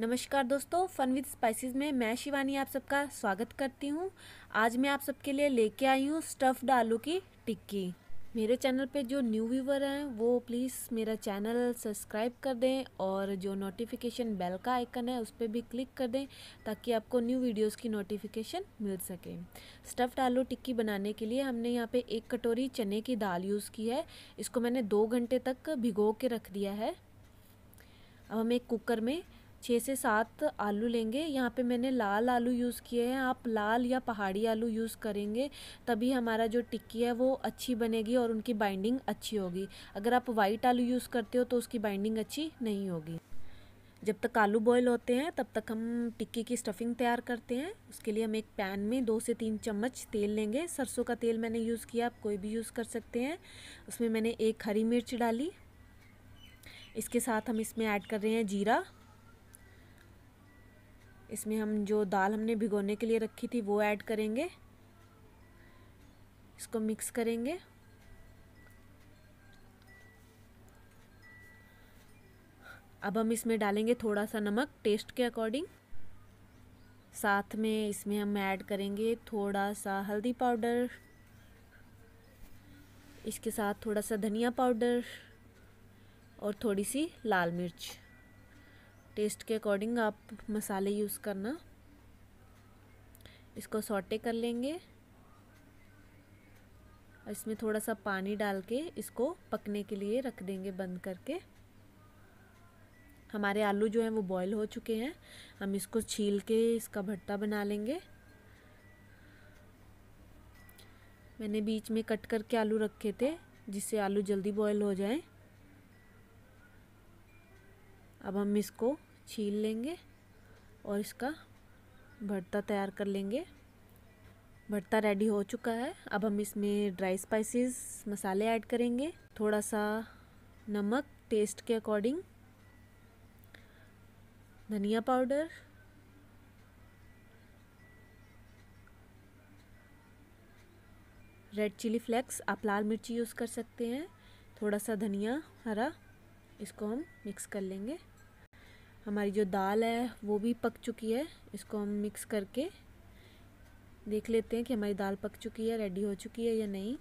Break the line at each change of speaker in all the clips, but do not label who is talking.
नमस्कार दोस्तों fun with spices में मैं शिवानी आप सबका स्वागत करती हूँ आज मैं आप सबके लिए लेके आई हूँ स्टफ्ड आलू की टिक्की मेरे चैनल पे जो न्यू व्यूवर हैं वो प्लीज़ मेरा चैनल सब्सक्राइब कर दें और जो नोटिफिकेशन बेल का आइकन है उस पर भी क्लिक कर दें ताकि आपको न्यू वीडियोस की नोटिफिकेशन मिल सके स्टफ्ड आलू टिक्की बनाने के लिए हमने यहाँ पे एक कटोरी चने की दाल यूज़ की है इसको मैंने दो घंटे तक भिगो के रख दिया है अब हम एक कुकर में छः से सात आलू लेंगे यहाँ पे मैंने लाल आलू यूज़ किए हैं आप लाल या पहाड़ी आलू यूज़ करेंगे तभी हमारा जो टिक्की है वो अच्छी बनेगी और उनकी बाइंडिंग अच्छी होगी अगर आप वाइट आलू यूज़ करते हो तो उसकी बाइंडिंग अच्छी नहीं होगी जब तक आलू बॉयल होते हैं तब तक हम टिक्की की स्टफिंग तैयार करते हैं उसके लिए हम एक पैन में दो से तीन चम्मच तेल लेंगे सरसों का तेल मैंने यूज़ किया आप कोई भी यूज़ कर सकते हैं उसमें मैंने एक हरी मिर्च डाली इसके साथ हम इसमें ऐड कर रहे हैं जीरा इसमें हम जो दाल हमने भिगोने के लिए रखी थी वो ऐड करेंगे इसको मिक्स करेंगे अब हम इसमें डालेंगे थोड़ा सा नमक टेस्ट के अकॉर्डिंग साथ में इसमें हम ऐड करेंगे थोड़ा सा हल्दी पाउडर इसके साथ थोड़ा सा धनिया पाउडर और थोड़ी सी लाल मिर्च टेस्ट के अकॉर्डिंग आप मसाले यूज़ करना इसको सॉटे कर लेंगे और इसमें थोड़ा सा पानी डाल के इसको पकने के लिए रख देंगे बंद करके हमारे आलू जो हैं वो बॉईल हो चुके हैं हम इसको छील के इसका भट्टा बना लेंगे मैंने बीच में कट करके आलू रखे थे जिससे आलू जल्दी बॉईल हो जाए अब हम इसको छील लेंगे और इसका भरता तैयार कर लेंगे भरता रेडी हो चुका है अब हम इसमें ड्राई स्पाइसेस मसाले ऐड करेंगे थोड़ा सा नमक टेस्ट के अकॉर्डिंग धनिया पाउडर रेड चिली फ्लेक्स आप लाल मिर्ची यूज़ कर सकते हैं थोड़ा सा धनिया हरा इसको हम मिक्स कर लेंगे हमारी जो दाल है वो भी पक चुकी है इसको हम मिक्स करके देख लेते हैं कि हमारी दाल पक चुकी है रेडी हो चुकी है या नहीं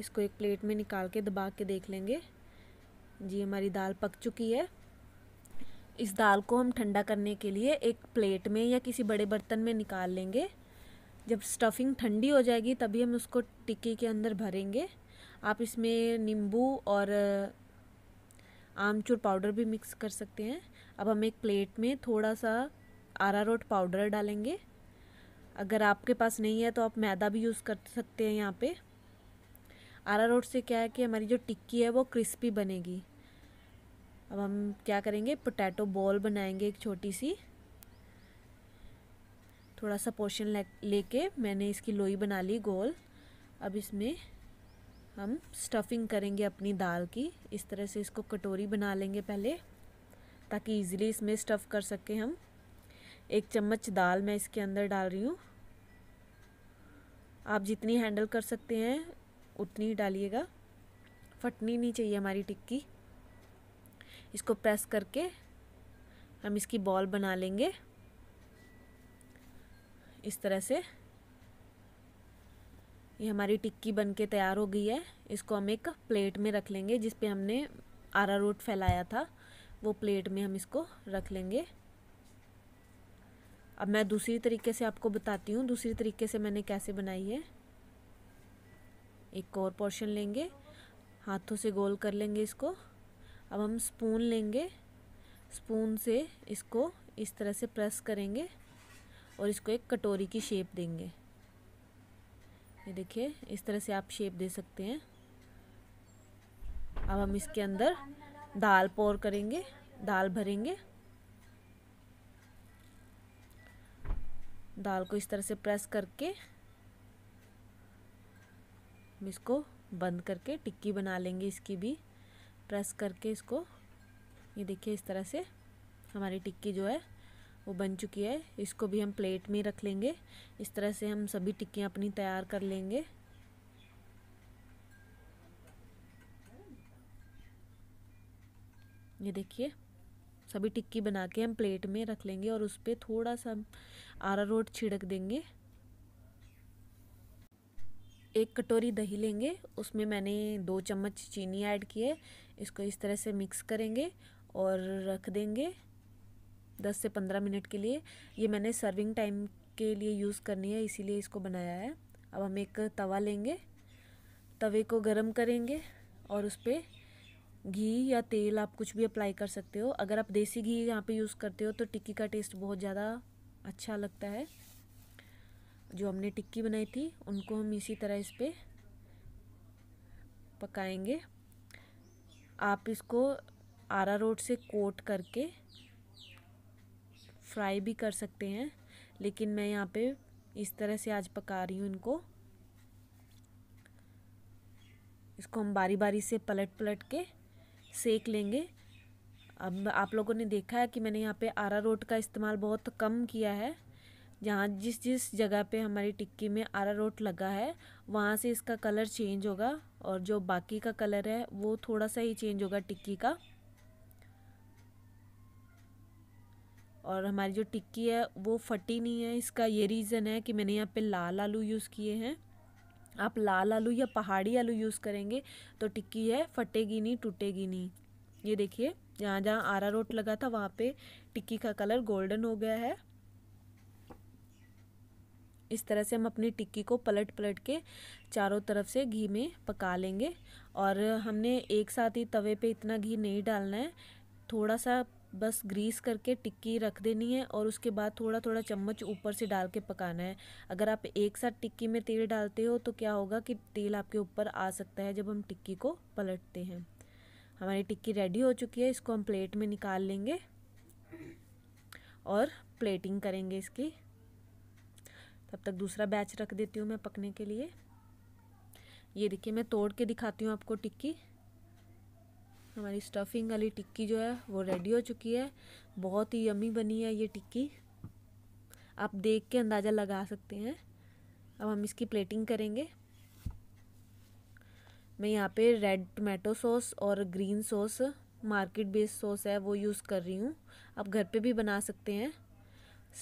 इसको एक प्लेट में निकाल के दबा के देख लेंगे जी हमारी दाल पक चुकी है इस दाल को हम ठंडा करने के लिए एक प्लेट में या किसी बड़े बर्तन में निकाल लेंगे जब स्टफिंग ठंडी हो जाएगी तभी हम उसको टिक्की के अंदर भरेंगे आप इसमें नींबू और आमचूर पाउडर भी मिक्स कर सकते हैं अब हम एक प्लेट में थोड़ा सा आरारोट पाउडर डालेंगे अगर आपके पास नहीं है तो आप मैदा भी यूज़ कर सकते हैं यहाँ पे आरारोट से क्या है कि हमारी जो टिक्की है वो क्रिस्पी बनेगी अब हम क्या करेंगे पोटैटो बॉल बनाएंगे एक छोटी सी थोड़ा सा पोशन ले लेके मैंने इसकी लोई बना ली गोल अब इसमें हम स्टफिंग करेंगे अपनी दाल की इस तरह से इसको कटोरी बना लेंगे पहले ताकि इजीली इसमें स्टफ़ कर सकें हम एक चम्मच दाल मैं इसके अंदर डाल रही हूँ आप जितनी हैंडल कर सकते हैं उतनी ही डालिएगा फटनी नहीं चाहिए हमारी टिक्की इसको प्रेस करके हम इसकी बॉल बना लेंगे इस तरह से ये हमारी टिक्की बन के तैयार हो गई है इसको हम एक प्लेट में रख लेंगे जिस पे हमने आरा रोट फैलाया था वो प्लेट में हम इसको रख लेंगे अब मैं दूसरी तरीके से आपको बताती हूँ दूसरी तरीके से मैंने कैसे बनाई है एक और पोर्शन लेंगे हाथों से गोल कर लेंगे इसको अब हम स्पून लेंगे स्पून से इसको इस तरह से प्रेस करेंगे और इसको एक कटोरी की शेप देंगे ये देखिए इस तरह से आप शेप दे सकते हैं अब हम इसके अंदर दाल पोर करेंगे दाल भरेंगे दाल को इस तरह से प्रेस करके इसको बंद करके टिक्की बना लेंगे इसकी भी प्रेस करके इसको ये देखिए इस तरह से हमारी टिक्की जो है वो बन चुकी है इसको भी हम प्लेट में रख लेंगे इस तरह से हम सभी टिक्कियाँ अपनी तैयार कर लेंगे ये देखिए सभी टिक्की बना के हम प्लेट में रख लेंगे और उस पर थोड़ा सा आरा रोट छिड़क देंगे एक कटोरी दही लेंगे उसमें मैंने दो चम्मच चीनी ऐड की है इसको इस तरह से मिक्स करेंगे और रख देंगे दस से पंद्रह मिनट के लिए ये मैंने सर्विंग टाइम के लिए यूज़ करनी है इसीलिए इसको बनाया है अब हम एक तवा लेंगे तवे को गर्म करेंगे और उस पर घी या तेल आप कुछ भी अप्लाई कर सकते हो अगर आप देसी घी यहाँ पे यूज़ करते हो तो टिक्की का टेस्ट बहुत ज़्यादा अच्छा लगता है जो हमने टिक्की बनाई थी उनको हम इसी तरह इस पर पकाएंगे आप इसको आरा रोड से कोट करके फ्राई भी कर सकते हैं लेकिन मैं यहाँ पे इस तरह से आज पका रही हूँ इनको इसको हम बारी बारी से पलट पलट के सेक लेंगे अब आप लोगों ने देखा है कि मैंने यहाँ पे आरा रोट का इस्तेमाल बहुत कम किया है जहाँ जिस जिस जगह पे हमारी टिक्की में आरा रोट लगा है वहाँ से इसका कलर चेंज होगा और जो बाकी का कलर है वो थोड़ा सा ही चेंज होगा टिक्की का और हमारी जो टिक्की है वो फटी नहीं है इसका ये रीज़न है कि मैंने यहाँ पे लाल आलू यूज़ किए हैं आप लाल आलू या पहाड़ी आलू यूज़ करेंगे तो टिक्की है फटेगी नहीं टूटेगी नहीं ये देखिए जहाँ जहाँ आरा रोट लगा था वहाँ पे टिक्की का कलर गोल्डन हो गया है इस तरह से हम अपनी टिक्की को पलट पलट के चारों तरफ से घी में पका लेंगे और हमने एक साथ ही तवे पे इतना घी नहीं डालना है थोड़ा सा बस ग्रीस करके टिक्की रख देनी है और उसके बाद थोड़ा थोड़ा चम्मच ऊपर से डाल के पकाना है अगर आप एक साथ टिक्की में तेल डालते हो तो क्या होगा कि तेल आपके ऊपर आ सकता है जब हम टिक्की को पलटते हैं हमारी टिक्की रेडी हो चुकी है इसको हम प्लेट में निकाल लेंगे और प्लेटिंग करेंगे इसकी तब तक दूसरा बैच रख देती हूँ मैं पकने के लिए ये देखिए मैं तोड़ के दिखाती हूँ आपको टिक्की हमारी स्टफिंग वाली टिक्की जो है वो रेडी हो चुकी है बहुत ही यमी बनी है ये टिक्की आप देख के अंदाज़ा लगा सकते हैं अब हम इसकी प्लेटिंग करेंगे मैं यहाँ पे रेड टमाटो सॉस और green sauce market based sauce है वो यूज़ कर रही हूँ आप घर पे भी बना सकते हैं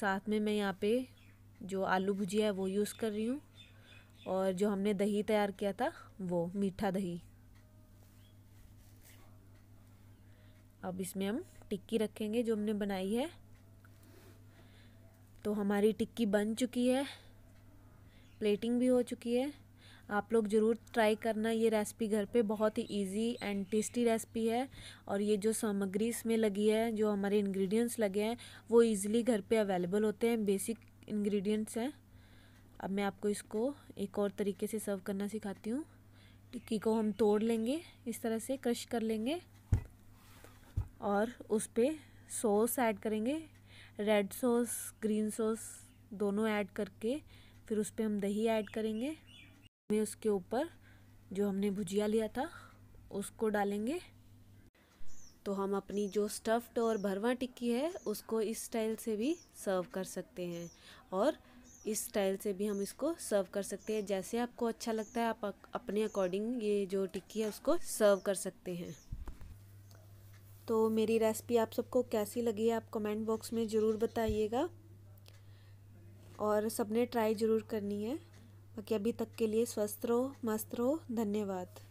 साथ में मैं यहाँ पे जो आलू भुजिया है वो यूज़ कर रही हूँ और जो हमने दही तैयार किया था वो मीठा दही अब इसमें हम टिक्की रखेंगे जो हमने बनाई है तो हमारी टिक्की बन चुकी है प्लेटिंग भी हो चुकी है आप लोग ज़रूर ट्राई करना ये रेसिपी घर पे बहुत ही इजी एंड टेस्टी रेसिपी है और ये जो सामग्री इसमें लगी है जो हमारे इंग्रेडिएंट्स लगे हैं वो इजीली घर पे अवेलेबल होते हैं बेसिक इंग्रेडिएंट्स हैं अब मैं आपको इसको एक और तरीके से सर्व करना सिखाती हूँ टिक्की को हम तोड़ लेंगे इस तरह से क्रश कर लेंगे और उस पर सॉस ऐड करेंगे रेड सॉस ग्रीन सॉस दोनों ऐड करके फिर उस पर हम दही ऐड करेंगे हमें उसके ऊपर जो हमने भुजिया लिया था उसको डालेंगे तो हम अपनी जो स्टफ्ड और भरवा टिक्की है उसको इस स्टाइल से भी सर्व कर सकते हैं और इस स्टाइल से भी हम इसको सर्व कर सकते हैं जैसे आपको अच्छा लगता है आप अपने अकॉर्डिंग ये जो टिक्की है उसको सर्व कर सकते हैं तो मेरी रेसिपी आप सबको कैसी लगी है आप कमेंट बॉक्स में ज़रूर बताइएगा और सबने ट्राई ज़रूर करनी है बाकी अभी तक के लिए स्वस्थ रहो मस्त रहो धन्यवाद